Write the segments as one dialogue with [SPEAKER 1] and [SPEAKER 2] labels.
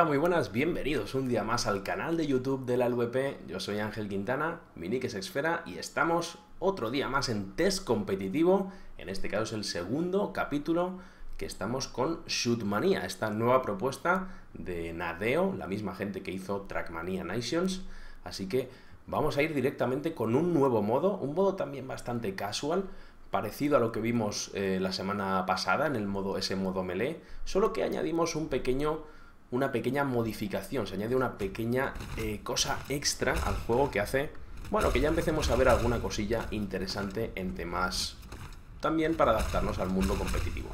[SPEAKER 1] Hola, muy buenas, bienvenidos un día más al canal de YouTube de la LVP. E Yo soy Ángel Quintana, mi nick es Esfera y estamos otro día más en test competitivo. En este caso es el segundo capítulo que estamos con Shootmania, esta nueva propuesta de Nadeo, la misma gente que hizo Trackmania Nations. Así que vamos a ir directamente con un nuevo modo, un modo también bastante casual, parecido a lo que vimos eh, la semana pasada en el modo ese modo melee, solo que añadimos un pequeño una pequeña modificación, se añade una pequeña eh, cosa extra al juego que hace, bueno, que ya empecemos a ver alguna cosilla interesante en temas también para adaptarnos al mundo competitivo.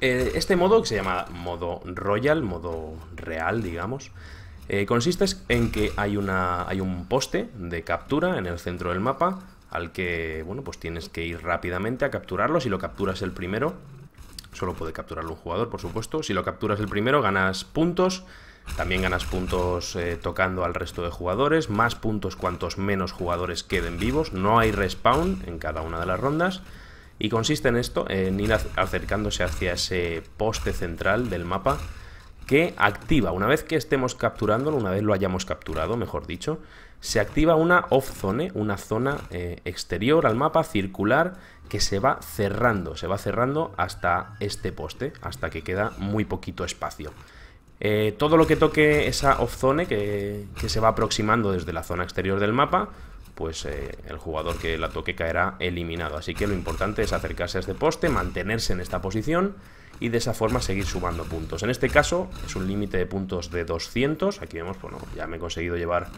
[SPEAKER 1] Eh, este modo, que se llama modo royal, modo real, digamos, eh, consiste en que hay, una, hay un poste de captura en el centro del mapa al que, bueno, pues tienes que ir rápidamente a capturarlo. Si lo capturas el primero, Solo puede capturarlo un jugador, por supuesto. Si lo capturas el primero, ganas puntos. También ganas puntos eh, tocando al resto de jugadores. Más puntos cuantos menos jugadores queden vivos. No hay respawn en cada una de las rondas. Y consiste en esto, en ir acercándose hacia ese poste central del mapa que activa, una vez que estemos capturándolo, una vez lo hayamos capturado, mejor dicho, se activa una off zone, una zona eh, exterior al mapa, circular, que se va cerrando, se va cerrando hasta este poste, hasta que queda muy poquito espacio. Eh, todo lo que toque esa off que, se va aproximando desde la zona exterior del mapa, pues eh, el jugador que la toque caerá eliminado. Así que lo importante es acercarse a este poste, mantenerse en esta posición y de esa forma seguir sumando puntos. En este caso es un límite de puntos de 200. Aquí vemos, bueno, ya me he conseguido llevar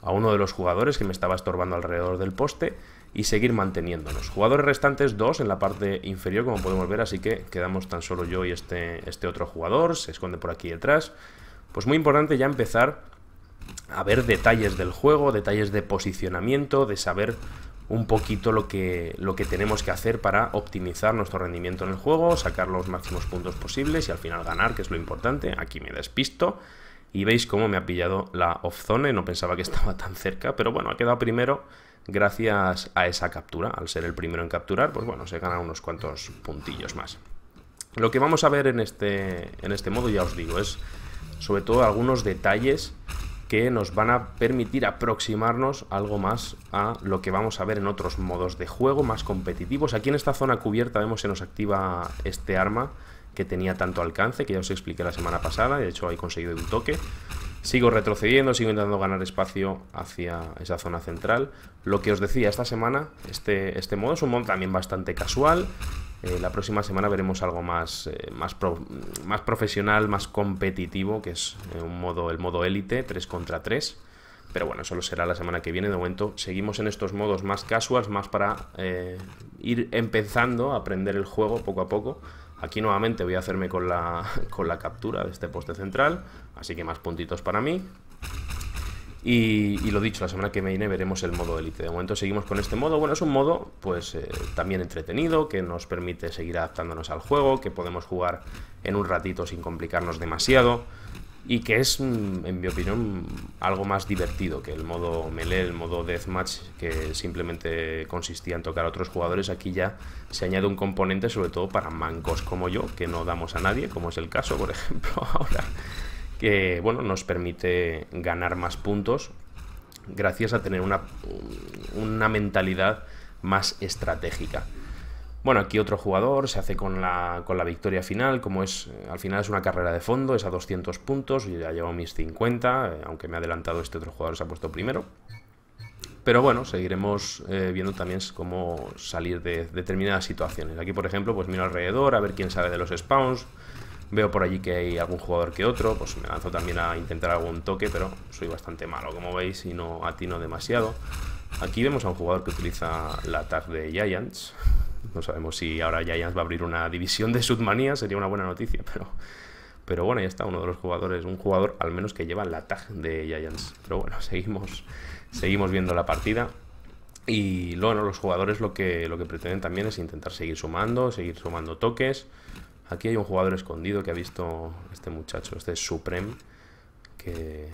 [SPEAKER 1] a uno de los jugadores que me estaba estorbando alrededor del poste y seguir manteniéndonos. Jugadores restantes, dos en la parte inferior, como podemos ver, así que quedamos tan solo yo y este, este otro jugador, se esconde por aquí detrás. Pues muy importante ya empezar a ver detalles del juego, detalles de posicionamiento, de saber un poquito lo que, lo que tenemos que hacer para optimizar nuestro rendimiento en el juego, sacar los máximos puntos posibles y al final ganar, que es lo importante. Aquí me despisto y veis cómo me ha pillado la off-zone, no pensaba que estaba tan cerca, pero bueno, ha quedado primero gracias a esa captura. Al ser el primero en capturar, pues bueno, se ganan unos cuantos puntillos más. Lo que vamos a ver en este, en este modo, ya os digo, es sobre todo algunos detalles que nos van a permitir aproximarnos algo más a lo que vamos a ver en otros modos de juego más competitivos. Aquí en esta zona cubierta vemos se nos activa este arma que tenía tanto alcance, que ya os expliqué la semana pasada, de hecho ahí conseguido un toque. Sigo retrocediendo, sigo intentando ganar espacio hacia esa zona central. Lo que os decía, esta semana este, este modo es un modo también bastante casual. Eh, la próxima semana veremos algo más, eh, más, profesional, más competitivo, que es eh, un modo, el modo élite, 3 contra 3. Pero bueno, eso lo será la semana que viene. De momento seguimos en estos modos más casuales, más para ir empezando a aprender el juego poco a poco. Aquí nuevamente voy a hacerme con la, con la captura de este poste central, así que más puntitos para mí. Y, lo dicho, la semana que viene veremos el modo élite. De momento seguimos con este modo. Bueno, es un modo pues eh, también entretenido, que nos permite seguir adaptándonos al juego, que podemos jugar en un ratito sin complicarnos demasiado y que es, mm, en mi opinión, algo más divertido que el modo melee, el modo deathmatch, que simplemente consistía en tocar a otros jugadores. Aquí ya se añade un componente, sobre todo para mancos como yo, que no damos a nadie, como es el caso, por ejemplo, ahora, que bueno, nos permite ganar más puntos gracias a tener una, una mentalidad más estratégica. Bueno, aquí otro jugador se hace con la, victoria final, como es, eh, al final es una carrera de fondo, es a 200 puntos, yo ya llevo mis 50, eh, aunque me ha adelantado este otro jugador, se ha puesto primero. Pero bueno, seguiremos eh, viendo también cómo salir de determinadas situaciones. Aquí, por ejemplo, pues miro alrededor a ver quién sabe de los spawns. Veo por allí que hay algún jugador que otro, pues me lanzo también a intentar algún toque, pero soy bastante malo, como veis, y no atino demasiado. Aquí vemos a un jugador que utiliza la tag de Giants, no sabemos si ahora Giants va a abrir una división de Sudmanía, sería una buena noticia, pero, pero bueno, ya está uno de los jugadores, un jugador al menos que lleva la tag de Giants. Pero bueno, seguimos, seguimos viendo la partida. Y luego los jugadores lo que, lo que pretenden también es intentar seguir sumando, seguir sumando toques. Aquí hay un jugador escondido que ha visto este muchacho, este Supreme, que,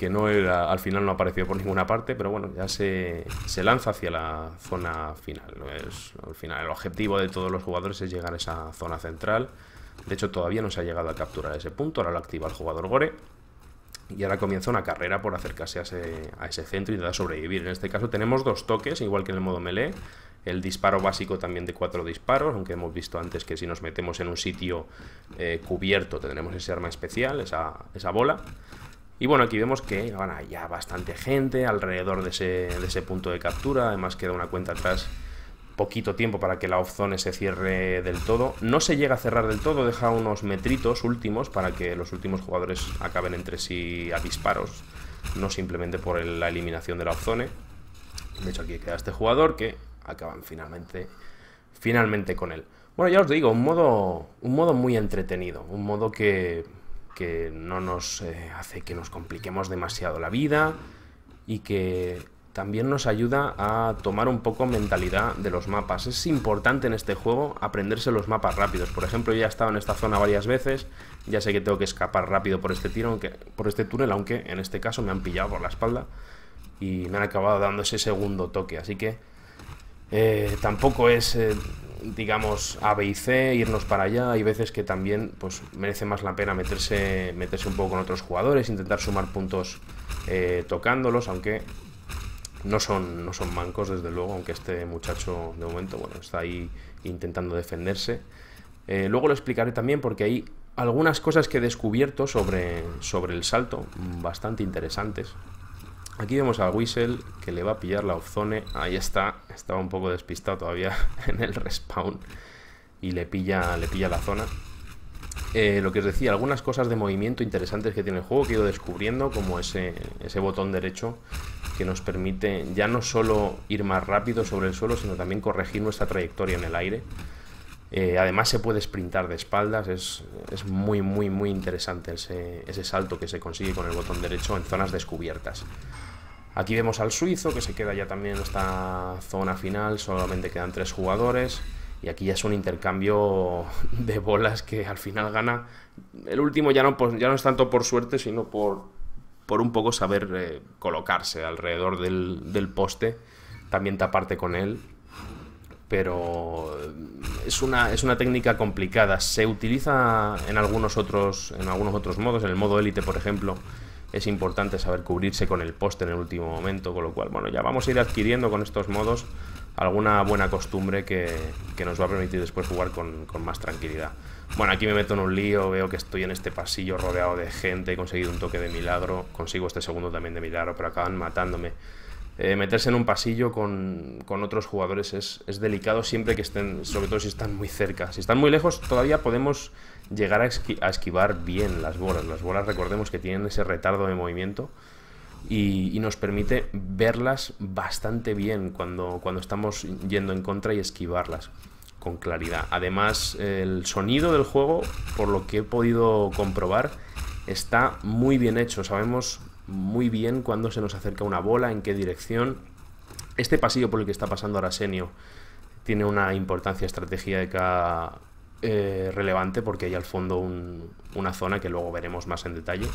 [SPEAKER 1] que no era, al final no apareció por ninguna parte, pero bueno, ya se, lanza hacia la zona final. final, el objetivo de todos los jugadores es llegar a esa zona central. De hecho, todavía no se ha llegado a capturar ese punto, ahora lo activa el jugador Gore. Y ahora comienza una carrera por acercarse a ese, centro y de sobrevivir. En este caso tenemos dos toques, igual que en el modo melee. El disparo básico también de cuatro disparos, aunque hemos visto antes que si nos metemos en un sitio eh, cubierto tendremos ese arma especial, esa bola. Y bueno, aquí vemos que van a ya bastante gente alrededor de ese, punto de captura. Además queda una cuenta atrás poquito tiempo para que la offzone se cierre del todo. No se llega a cerrar del todo, deja unos metritos últimos para que los últimos jugadores acaben entre sí a disparos, no simplemente por la eliminación de la opzone De hecho, aquí queda este jugador que acaban finalmente, finalmente con él. Bueno, ya os digo, un modo, un modo muy entretenido, un modo que que no nos eh, hace que nos compliquemos demasiado la vida y que también nos ayuda a tomar un poco mentalidad de los mapas. Es importante en este juego aprenderse los mapas rápidos. Por ejemplo, yo ya he estado en esta zona varias veces, ya sé que tengo que escapar rápido por este, tiro, por este túnel, aunque en este caso me han pillado por la espalda y me han acabado dando ese segundo toque. Así que eh, tampoco es eh, digamos, A, B y C, irnos para allá. Hay veces que también pues, merece más la pena meterse, meterse un poco con otros jugadores, intentar sumar puntos eh, tocándolos, aunque no son, no son mancos, desde luego, aunque este muchacho de momento bueno, está ahí intentando defenderse. Eh, luego lo explicaré también porque hay algunas cosas que he descubierto sobre, sobre el salto, mm, bastante interesantes. Aquí vemos al Whistle que le va a pillar la offzone, Ahí está. Estaba un poco despistado todavía en el respawn. Y le pilla, le pilla la zona. Eh, lo que os decía, algunas cosas de movimiento interesantes que tiene el juego que he ido descubriendo, como ese, botón derecho que nos permite ya no solo ir más rápido sobre el suelo, sino también corregir nuestra trayectoria en el aire. Eh, además se puede sprintar de espaldas, es, muy muy muy interesante ese salto que se consigue con el botón derecho en zonas descubiertas. Aquí vemos al suizo que se queda ya también en esta zona final, solamente quedan tres jugadores. Y aquí ya es un intercambio de bolas que al final gana. El último ya no, pues, ya no es tanto por suerte, sino por, por un poco saber eh, colocarse alrededor del, del, poste. También taparte con él. Pero eh, es una, es una técnica complicada. Se utiliza en algunos otros, en algunos otros modos. En el modo élite, por ejemplo, es importante saber cubrirse con el poste en el último momento, con lo cual, bueno, ya vamos a ir adquiriendo con estos modos alguna buena costumbre que, nos va a permitir después jugar con, más tranquilidad. Bueno, aquí me meto en un lío, veo que estoy en este pasillo rodeado de gente, he conseguido un toque de milagro, consigo este segundo también de milagro, pero acaban matándome. Eh, meterse en un pasillo con, con otros jugadores es, es delicado siempre que estén, sobre todo si están muy cerca. Si están muy lejos, todavía podemos llegar a, esquivar bien las bolas. Las bolas, recordemos que tienen ese retardo de movimiento y, nos permite verlas bastante bien cuando, cuando, estamos yendo en contra y esquivarlas con claridad. Además, el sonido del juego, por lo que he podido comprobar, está muy bien hecho. Sabemos muy bien cuándo se nos acerca una bola, en qué dirección. Este pasillo por el que está pasando Arasenio tiene una importancia estratégica eh, relevante porque hay al fondo una zona que luego veremos más en detalle.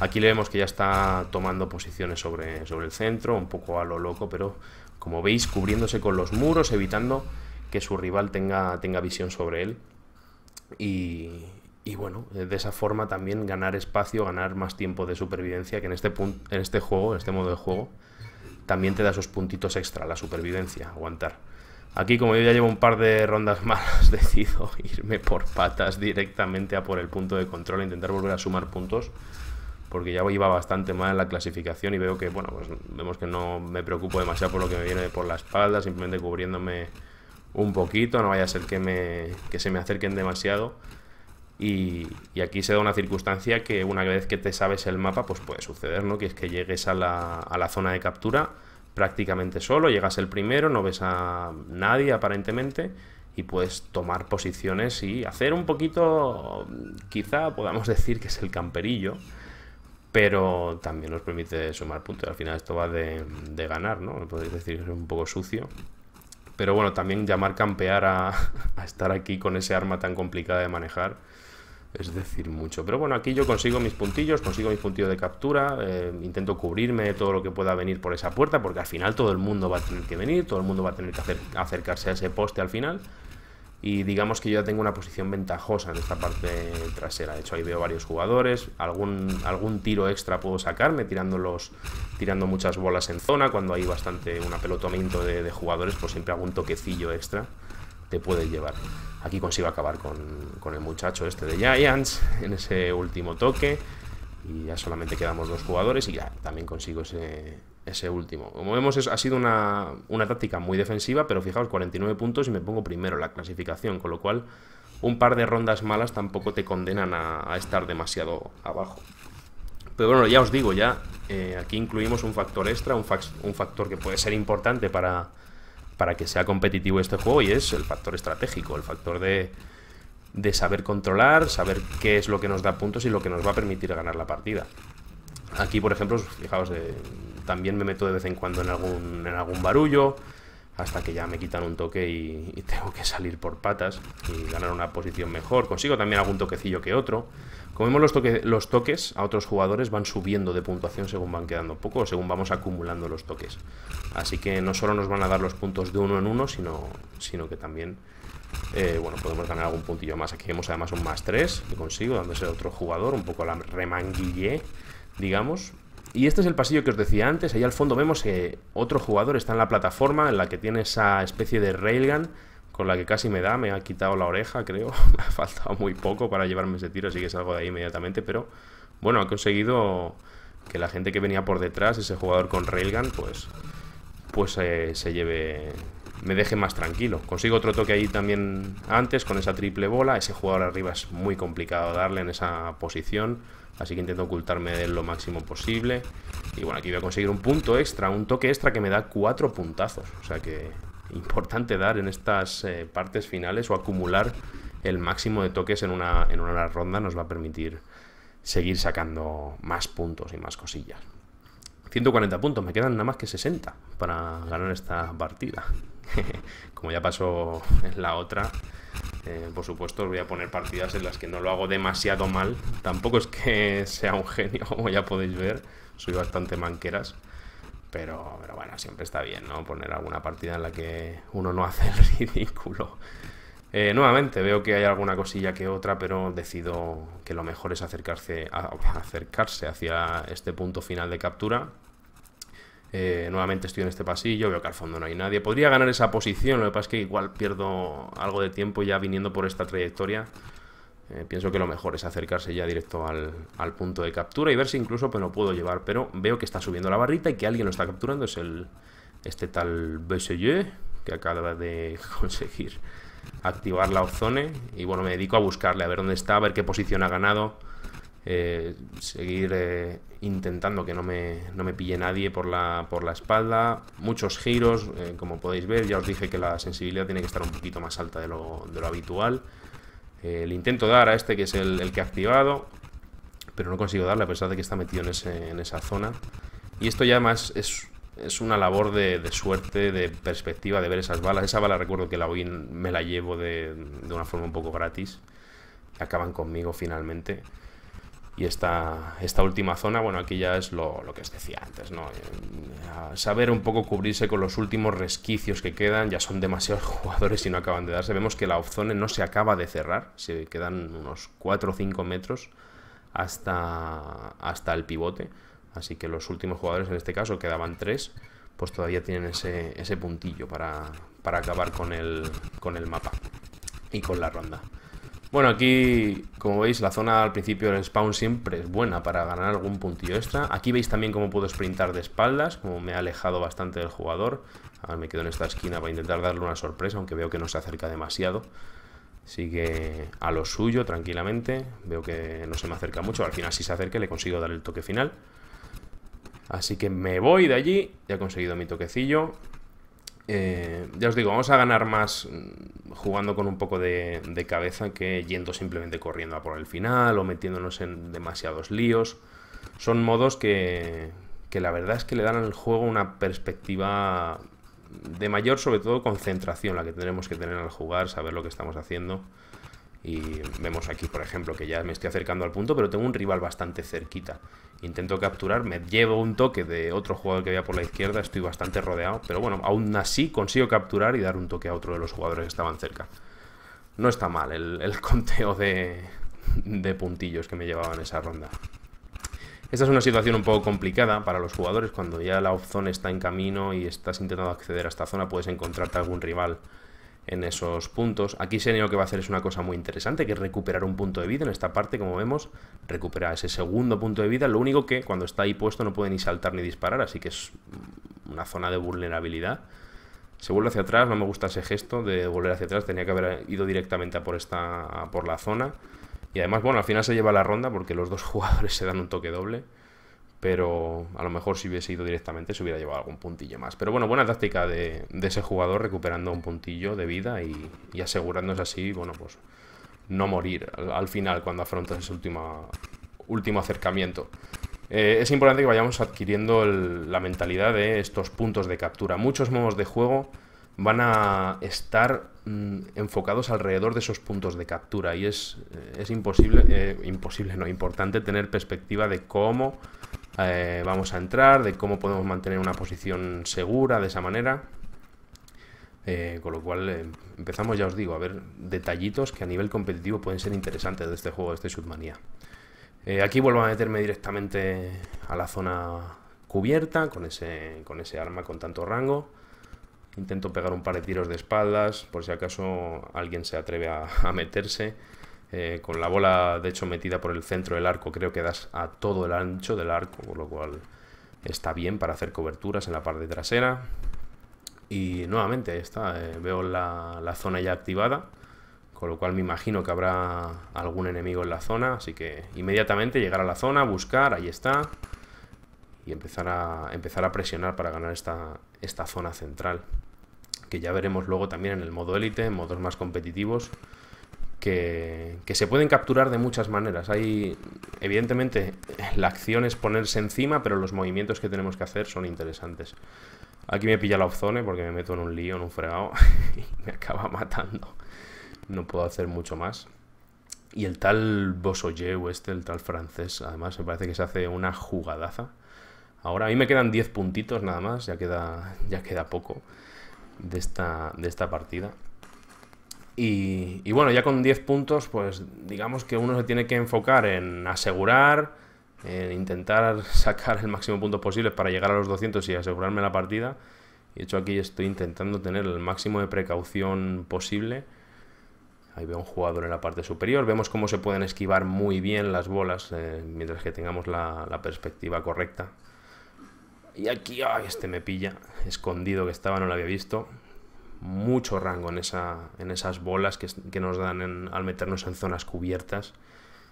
[SPEAKER 1] Aquí le vemos que ya está tomando posiciones sobre, sobre el centro, un poco a lo loco, pero como veis cubriéndose con los muros, evitando que su rival tenga, tenga visión sobre él. Y, bueno, de esa forma también ganar espacio, ganar más tiempo de supervivencia, que en este, en este juego, en este modo de juego, también te da esos puntitos extra, la supervivencia, aguantar. Aquí, como yo ya llevo un par de rondas malas, decido irme por patas directamente a por el punto de control, intentar volver a sumar puntos, porque ya iba bastante mal en la clasificación y veo que, bueno, pues, vemos que no me preocupo demasiado por lo que me viene por la espalda, simplemente cubriéndome un poquito, no vaya a ser que, me, que se me acerquen demasiado. Y, aquí se da una circunstancia que una vez que te sabes el mapa, pues puede suceder, ¿no? Que es que llegues a la, a la zona de captura prácticamente solo, llegas el primero, no ves a nadie aparentemente y puedes tomar posiciones y hacer un poquito, quizá podamos decir que es el camperillo, pero también nos permite sumar puntos. Al final esto va de, ganar, ¿no? Podéis decir que es un poco sucio. Pero bueno, también llamar campear a, a estar aquí con ese arma tan complicada de manejar es decir, mucho. Pero bueno, aquí yo consigo mis puntillos, consigo mis puntillos de captura, eh, intento cubrirme todo lo que pueda venir por esa puerta, porque al final todo el mundo va a tener que venir, todo el mundo va a tener que hacer, acercarse a ese poste al final. Y digamos que yo ya tengo una posición ventajosa en esta parte trasera. De hecho, ahí veo varios jugadores. Algún, algún tiro extra puedo sacarme tirando, los, tirando muchas bolas en zona. Cuando hay bastante un apelotamiento de, de jugadores, pues siempre algún un toquecillo extra te puede llevar. Aquí consigo acabar con, el muchacho este de Giants en ese último toque. Y ya solamente quedamos dos jugadores y ya también consigo ese, último. Como vemos, ha sido una, táctica muy defensiva, pero fijaos, 49 puntos y me pongo primero en la clasificación, con lo cual un par de rondas malas tampoco te condenan a, estar demasiado abajo. Pero bueno, ya os digo, ya eh, aquí incluimos un factor extra, un, un factor que puede ser importante para para que sea competitivo este juego y es el factor estratégico, el factor de, saber controlar, saber qué es lo que nos da puntos y lo que nos va a permitir ganar la partida. Aquí, por ejemplo, fijaos, eh, también me meto de vez en cuando en algún, en algún barullo, hasta que ya me quitan un toque y, tengo que salir por patas y ganar una posición mejor. Consigo también algún toquecillo que otro. Como vemos, los, los toques a otros jugadores van subiendo de puntuación según van quedando poco o según vamos acumulando los toques. Así que no solo nos van a dar los puntos de uno en uno, sino, sino que también eh, bueno, podemos ganar algún puntillo más. Aquí vemos además un más 3 que consigo, dándose a otro jugador, un poco la remanguillé, digamos. Y este es el pasillo que os decía antes. Ahí al fondo vemos que otro jugador está en la plataforma en la que tiene esa especie de railgun con la que casi me da. Me ha quitado la oreja, creo. Me ha faltado muy poco para llevarme ese tiro, así que salgo de ahí inmediatamente. Pero bueno, ha conseguido que la gente que venía por detrás, ese jugador con railgun, pues, pues eh, se lleve me deje más tranquilo. Consigo otro toque ahí también antes con esa triple bola. Ese jugador arriba es muy complicado darle en esa posición. Así que intento ocultarme de él lo máximo posible. Y bueno, aquí voy a conseguir un punto extra, un toque extra que me da cuatro puntazos. O sea que importante dar en estas eh, partes finales o acumular el máximo de toques en una, en una ronda nos va a permitir seguir sacando más puntos y más cosillas. 140 puntos, me quedan nada más que 60 para ganar esta partida. como ya pasó en la otra, eh, por supuesto, os voy a poner partidas en las que no lo hago demasiado mal. Tampoco es que sea un genio, como ya podéis ver. Soy bastante manqueras. Pero, bueno, siempre está bien, ¿no? Poner alguna partida en la que uno no hace el ridículo. Eh, nuevamente, veo que hay alguna cosilla que otra, pero decido que lo mejor es acercarse, acercarse hacia este punto final de captura eh, nuevamente estoy en este pasillo, veo que al fondo no hay nadie. Podría ganar esa posición, lo que pasa es que igual pierdo algo de tiempo ya viniendo por esta trayectoria. Eh, pienso que lo mejor es acercarse ya directo al, punto de captura y ver si incluso pues, lo puedo llevar. Pero veo que está subiendo la barrita y que alguien lo está capturando. Es el este tal Besseye que acaba de conseguir activar la ozone. Y bueno, me dedico a buscarle, a ver dónde está, a ver qué posición ha ganado eh, seguir eh, intentando que no me, pille nadie por la, por la espalda, muchos giros, eh, como podéis ver, ya os dije que la sensibilidad tiene que estar un poquito más alta de lo, habitual. le intento dar a este que es el, que he activado, pero no consigo darle a pesar de que está metido en, esa zona. Y esto ya más es, una labor de, suerte, de perspectiva, de ver esas balas. Esa bala recuerdo que la me la llevo de, de una forma un poco gratis. Acaban conmigo finalmente y esta, última zona, bueno, aquí ya es lo, lo que os decía antes, ¿no? saber un poco cubrirse con los últimos resquicios que quedan, ya son demasiados jugadores y no acaban de darse. Vemos que la opción no se acaba de cerrar, se quedan unos 4 o 5 metros hasta, hasta el pivote. Así que los últimos jugadores, en este caso quedaban 3, pues todavía tienen ese, puntillo para, acabar con con el mapa y con la ronda. Bueno, aquí, como veis, la zona al principio del spawn siempre es buena para ganar algún puntillo extra. Aquí veis también cómo puedo sprintar de espaldas, como me ha alejado bastante del jugador. Ahora me quedo en esta esquina para intentar darle una sorpresa, aunque veo que no se acerca demasiado. Sigue a lo suyo tranquilamente. Veo que no se me acerca mucho. Al final, si se acerca, le consigo dar el toque final. Así que me voy de allí. Ya he conseguido mi toquecillo. Eh, ya os digo, vamos a ganar más mm, jugando con un poco de, cabeza que yendo simplemente corriendo a por el final o metiéndonos en demasiados líos. Son modos que, que la verdad es que le dan al juego una perspectiva de mayor, sobre todo, concentración, la que tenemos que tener al jugar, saber lo que estamos haciendo. Y vemos aquí, por ejemplo, que ya me estoy acercando al punto, pero tengo un rival bastante cerquita. Intento capturar, me llevo un toque de otro jugador que había por la izquierda, estoy bastante rodeado, pero bueno, aún así consigo capturar y dar un toque a otro de los jugadores que estaban cerca. No está mal el, conteo de, de puntillos que me llevaban esa ronda. Esta es una situación un poco complicada para los jugadores, cuando ya la opción está en camino y estás intentando acceder a esta zona, puedes encontrarte algún rival en esos puntos. Aquí ve lo que va a hacer es una cosa muy interesante, que es recuperar un punto de vida. En esta parte, como vemos, recupera ese segundo punto de vida. Lo único que cuando está ahí puesto no puede ni saltar ni disparar, así que es una zona de vulnerabilidad. Se vuelve hacia atrás, no me gusta ese gesto de volver hacia atrás, tenía que haber ido directamente por, esta, por la zona. Y además, bueno, al final se lleva la ronda porque los dos jugadores se dan un toque doble pero a lo mejor si hubiese ido directamente se hubiera llevado algún puntillo más. Pero bueno, buena táctica de, ese jugador recuperando un puntillo de vida y, asegurándose así, bueno, pues no morir al, final cuando afrontas ese último último acercamiento. Eh, es importante que vayamos adquiriendo la mentalidad de estos puntos de captura. Muchos modos de juego van a estar mm, enfocados alrededor de esos puntos de captura y es, eh, es imposible, eh, imposible, no, importante tener perspectiva de cómo eh, vamos a entrar, de cómo podemos mantener una posición segura de esa manera. Eh, con lo cual eh, empezamos, ya os digo, a ver detallitos que a nivel competitivo pueden ser interesantes de este juego, de este Submanía. aquí vuelvo a meterme directamente a la zona cubierta con ese, con ese arma con tanto rango. Intento pegar un par de tiros de espaldas por si acaso alguien se atreve a meterse. Eh, con la bola de hecho metida por el centro del arco creo que das a todo el ancho del arco, con lo cual está bien para hacer coberturas en la parte trasera. Y nuevamente está, eh, veo la, zona ya activada, con lo cual me imagino que habrá algún enemigo en la zona, así que inmediatamente llegar a la zona, buscar, ahí está, y empezar a, empezar a presionar para ganar esta, esta zona central, que ya veremos luego también en el modo élite, en modos más competitivos, que, se pueden capturar de muchas maneras. Hay, evidentemente, la acción es ponerse encima, pero los movimientos que tenemos que hacer son interesantes. Aquí me pilla la opzone porque me meto en un lío, en un fregado, y me acaba matando. No puedo hacer mucho más. Y el tal o este, el tal francés, además me parece que se hace una jugadaza. Ahora a mí me quedan 10 puntitos nada más, ya queda, ya queda poco de esta, de esta partida. Y, bueno, ya con 10 puntos, pues digamos que uno se tiene que enfocar en asegurar, en intentar sacar el máximo punto posible para llegar a los 200 y asegurarme la partida. De hecho, aquí estoy intentando tener el máximo de precaución posible. Ahí veo un jugador en la parte superior. Vemos cómo se pueden esquivar muy bien las bolas eh, mientras que tengamos la, la, perspectiva correcta. Y aquí, ay, este me pilla. Escondido que estaba, no lo había visto mucho rango en, esa, en esas bolas que, nos dan al meternos en zonas cubiertas.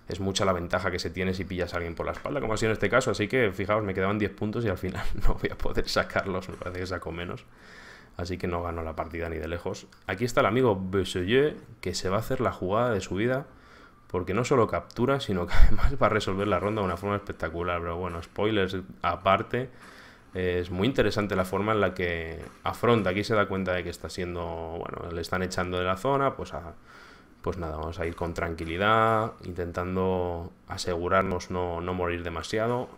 [SPEAKER 1] Es mucha la ventaja que se tiene si pillas a alguien por la espalda, como ha sido en este caso. Así que fijaos, me quedaban 10 puntos y al final no voy a poder sacarlos. Me parece que saco menos. Así que no gano la partida ni de lejos. Aquí está el amigo Besselier que se va a hacer la jugada de su vida. Porque no solo captura, sino que además va a resolver la ronda de una forma espectacular. Pero bueno, spoilers aparte es muy interesante la forma en la que afronta. Aquí se da cuenta de que está siendo, bueno, le están echando de la zona, pues pues nada, vamos a ir con tranquilidad, intentando asegurarnos no, morir demasiado.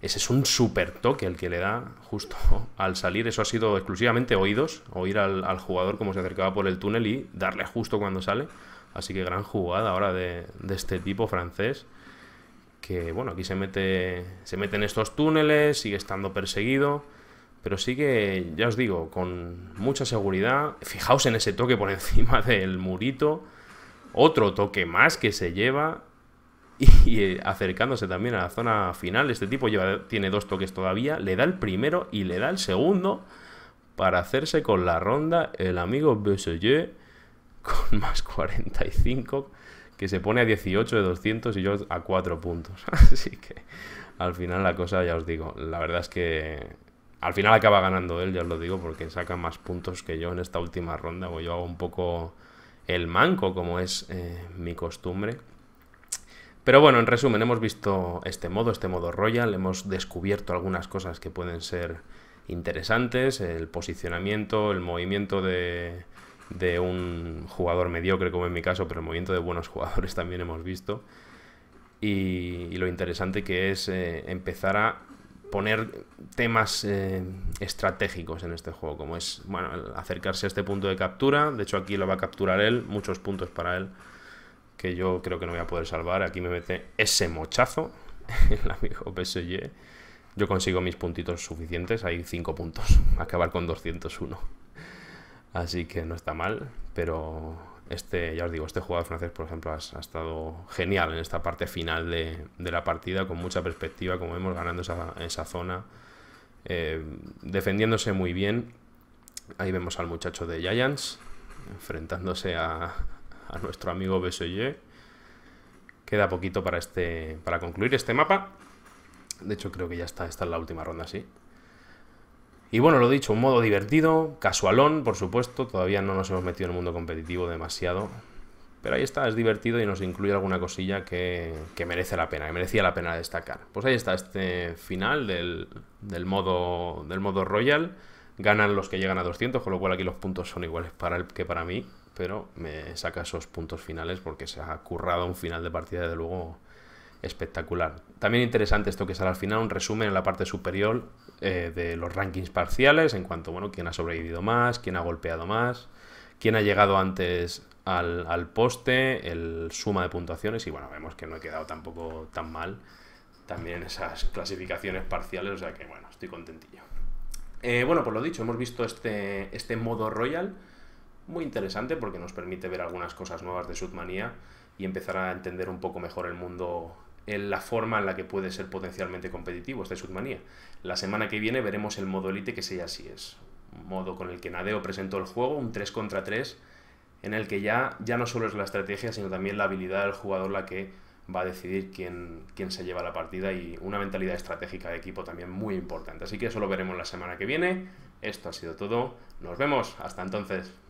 [SPEAKER 1] Ese es un super toque el que le da justo al salir. Eso ha sido exclusivamente oídos, oír al, jugador como se acercaba por el túnel y darle justo cuando sale. Así que gran jugada ahora de este tipo francés que bueno, aquí se mete, se mete en estos túneles, sigue estando perseguido, pero sigue, ya os digo, con mucha seguridad. Fijaos en ese toque por encima del murito, otro toque más que se lleva y eh, acercándose también a la zona final. Este tipo lleva, tiene dos toques todavía, le da el primero y le da el segundo para hacerse con la ronda el amigo Besselier. con más 45 que se pone a 18 de 200 y yo a 4 puntos. Así que al final la cosa, ya os digo, la verdad es que al final acaba ganando él, ya os lo digo, porque saca más puntos que yo en esta última ronda, o yo hago un poco el manco, como es eh, mi costumbre. Pero bueno, en resumen, hemos visto este modo, este modo Royal, hemos descubierto algunas cosas que pueden ser interesantes, el posicionamiento, el movimiento de de un jugador mediocre como en mi caso, pero el movimiento de buenos jugadores también hemos visto. Y, lo interesante que es eh, empezar a poner temas eh, estratégicos en este juego, como es bueno, acercarse a este punto de captura, de hecho aquí lo va a capturar él, muchos puntos para él, que yo creo que no voy a poder salvar, aquí me mete ese mochazo, el amigo PSG, yo consigo mis puntitos suficientes, hay 5 puntos, acabar con 201. Así que no está mal, pero este, ya os digo, este jugador francés, por ejemplo, ha, estado genial en esta parte final de, la partida, con mucha perspectiva, como vemos, ganando esa, zona, eh, defendiéndose muy bien. Ahí vemos al muchacho de Giants, enfrentándose a, nuestro amigo besoye Queda poquito para, este, para concluir este mapa. De hecho, creo que ya está, está en la última ronda, sí. Y bueno, lo dicho, un modo divertido, casualón, por supuesto, todavía no nos hemos metido en el mundo competitivo demasiado. Pero ahí está, es divertido y nos incluye alguna cosilla que, que merece la pena, que merecía la pena destacar. Pues ahí está este final del, del, modo, del modo Royal. Ganan los que llegan a 200, con lo cual aquí los puntos son iguales para el que para mí. Pero me saca esos puntos finales porque se ha currado un final de partida, desde luego, espectacular. También interesante esto que sale al final, un resumen en la parte superior eh, de los rankings parciales en cuanto, bueno, quién ha sobrevivido más, quién ha golpeado más, quién ha llegado antes al, poste, el suma de puntuaciones y bueno, vemos que no he quedado tampoco tan mal también esas clasificaciones parciales, o sea que bueno, estoy contentillo. Eh, bueno, por lo dicho, hemos visto este, este modo Royal, muy interesante porque nos permite ver algunas cosas nuevas de Sudmanía y empezar a entender un poco mejor el mundo en la forma en la que puede ser potencialmente competitivo esta Sudmanía. La semana que viene veremos el modo Elite, que sea así es. modo con el que Nadeo presentó el juego, un 3 contra 3, en el que ya, ya no solo es la estrategia, sino también la habilidad del jugador la que va a decidir quién, quién se lleva la partida y una mentalidad estratégica de equipo también muy importante. Así que eso lo veremos la semana que viene. Esto ha sido todo. Nos vemos. Hasta entonces.